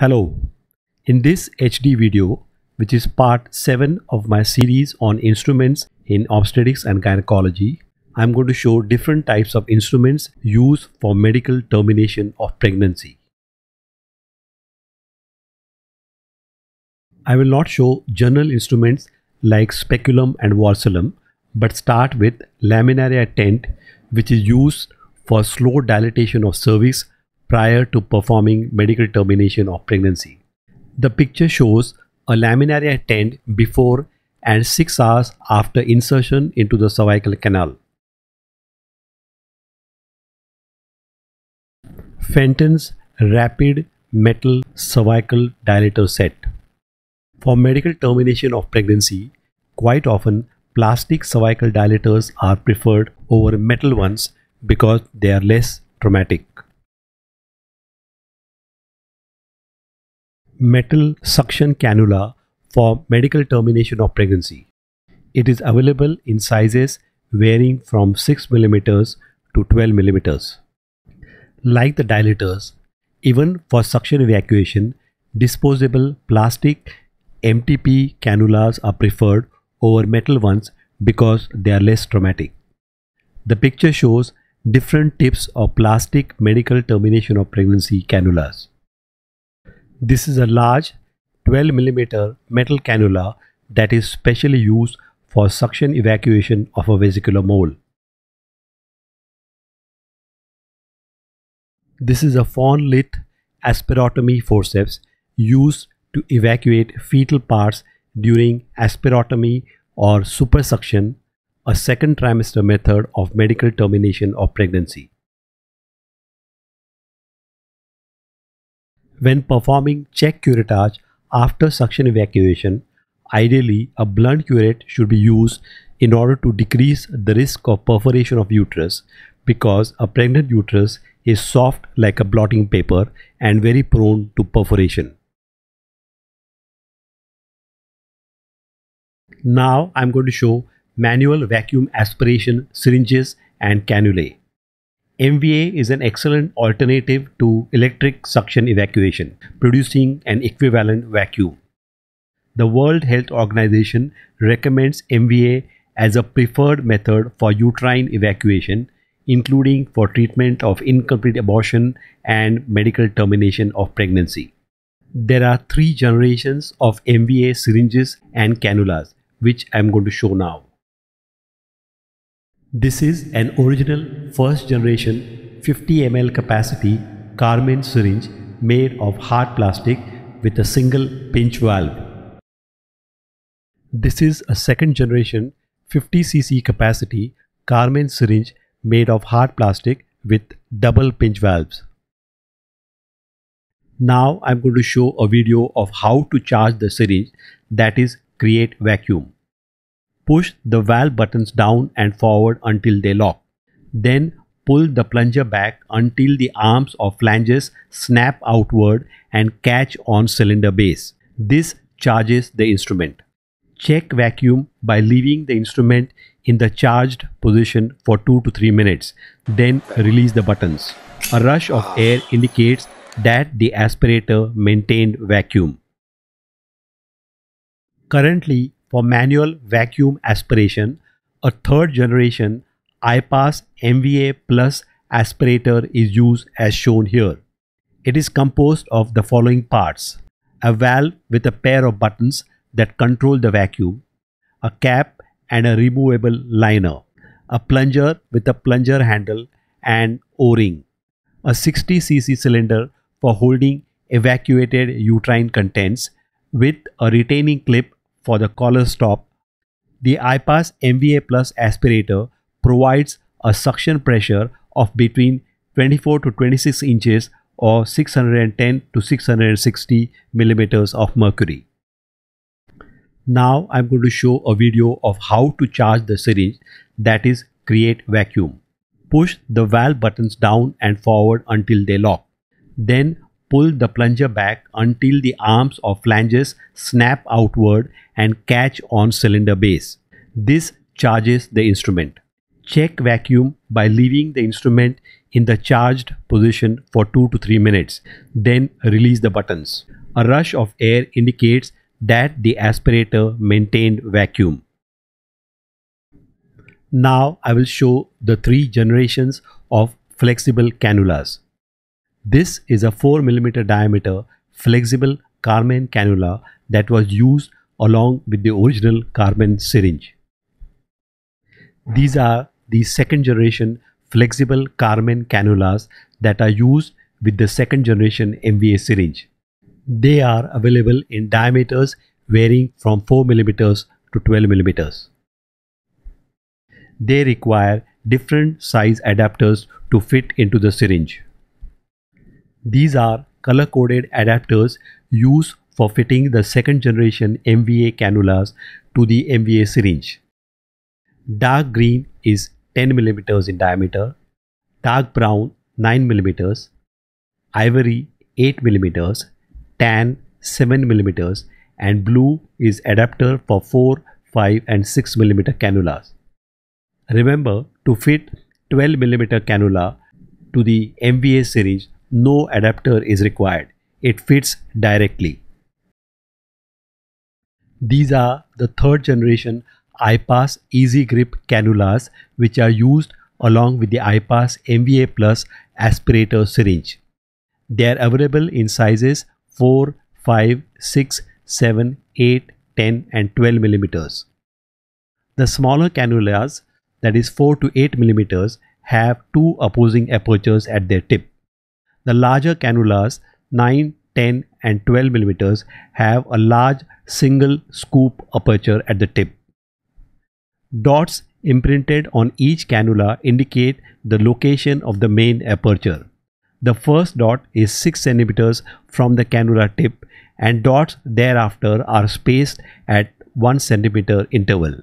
Hello. In this HD video, which is part 7 of my series on instruments in obstetrics and gynecology, I'm going to show different types of instruments used for medical termination of pregnancy. I will not show general instruments like speculum and vorselum, but start with laminaria tent, which is used for slow dilatation of cervix prior to performing medical termination of pregnancy. The picture shows a laminary tent before and 6 hours after insertion into the cervical canal. Fenton's Rapid Metal Cervical Dilator Set For medical termination of pregnancy, quite often plastic cervical dilators are preferred over metal ones because they are less traumatic. metal suction cannula for medical termination of pregnancy. It is available in sizes varying from 6 mm to 12 mm. Like the dilators, even for suction evacuation, disposable plastic MTP cannulas are preferred over metal ones because they are less traumatic. The picture shows different types of plastic medical termination of pregnancy cannulas. This is a large 12 mm metal cannula that is specially used for suction evacuation of a vesicular mole. This is a fawn lit aspirotomy forceps used to evacuate fetal parts during aspirotomy or supersuction, a second trimester method of medical termination of pregnancy. When performing check curettage after suction evacuation, ideally a blunt curette should be used in order to decrease the risk of perforation of uterus because a pregnant uterus is soft like a blotting paper and very prone to perforation. Now I'm going to show manual vacuum aspiration syringes and cannulae. MVA is an excellent alternative to electric suction evacuation, producing an equivalent vacuum. The World Health Organization recommends MVA as a preferred method for uterine evacuation, including for treatment of incomplete abortion and medical termination of pregnancy. There are three generations of MVA syringes and cannulas, which I'm going to show now. This is an original first generation 50 ml capacity Carmen syringe made of hard plastic with a single pinch valve. This is a second generation 50cc capacity Carmen syringe made of hard plastic with double pinch valves. Now I'm going to show a video of how to charge the syringe that is create vacuum. Push the valve buttons down and forward until they lock. Then pull the plunger back until the arms or flanges snap outward and catch on cylinder base. This charges the instrument. Check vacuum by leaving the instrument in the charged position for 2 to 3 minutes, then release the buttons. A rush of ah. air indicates that the aspirator maintained vacuum. Currently, for manual vacuum aspiration, a third generation iPass MVA Plus aspirator is used as shown here. It is composed of the following parts. A valve with a pair of buttons that control the vacuum, a cap and a removable liner, a plunger with a plunger handle and O-ring, a 60cc cylinder for holding evacuated uterine contents with a retaining clip for the collar stop, the iPass MVA Plus aspirator provides a suction pressure of between 24 to 26 inches or 610 to 660 millimeters of mercury. Now I'm going to show a video of how to charge the syringe that is create vacuum. Push the valve buttons down and forward until they lock. Then pull the plunger back until the arms or flanges snap outward and catch on cylinder base. This charges the instrument. Check vacuum by leaving the instrument in the charged position for 2 to 3 minutes, then release the buttons. A rush of air indicates that the aspirator maintained vacuum. Now I will show the three generations of flexible cannulas. This is a 4 mm diameter flexible Carmen cannula that was used along with the original Carmen syringe. These are the second generation flexible Carmen cannulas that are used with the second generation MVA syringe. They are available in diameters varying from 4 mm to 12 mm. They require different size adapters to fit into the syringe. These are color-coded adapters used for fitting the second generation MVA cannulas to the MVA syringe. Dark green is 10 mm in diameter, dark brown 9 mm, ivory 8 mm, tan 7 mm and blue is adapter for 4, 5 and 6 mm cannulas. Remember to fit 12 mm cannula to the MVA syringe no adapter is required. It fits directly. These are the third generation iPass Easy Grip cannulas which are used along with the iPass MVA Plus aspirator syringe. They are available in sizes 4, 5, 6, 7, 8, 10 and 12 millimeters. The smaller cannulas that is 4 to 8 millimeters have two opposing apertures at their tip. The larger cannulas 9, 10 and 12 millimeters have a large single scoop aperture at the tip. Dots imprinted on each cannula indicate the location of the main aperture. The first dot is 6 centimeters from the cannula tip and dots thereafter are spaced at 1 centimeter interval.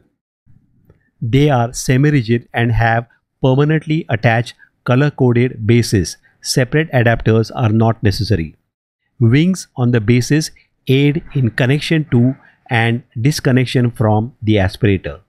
They are semi-rigid and have permanently attached color-coded bases separate adapters are not necessary. Wings on the bases aid in connection to and disconnection from the aspirator.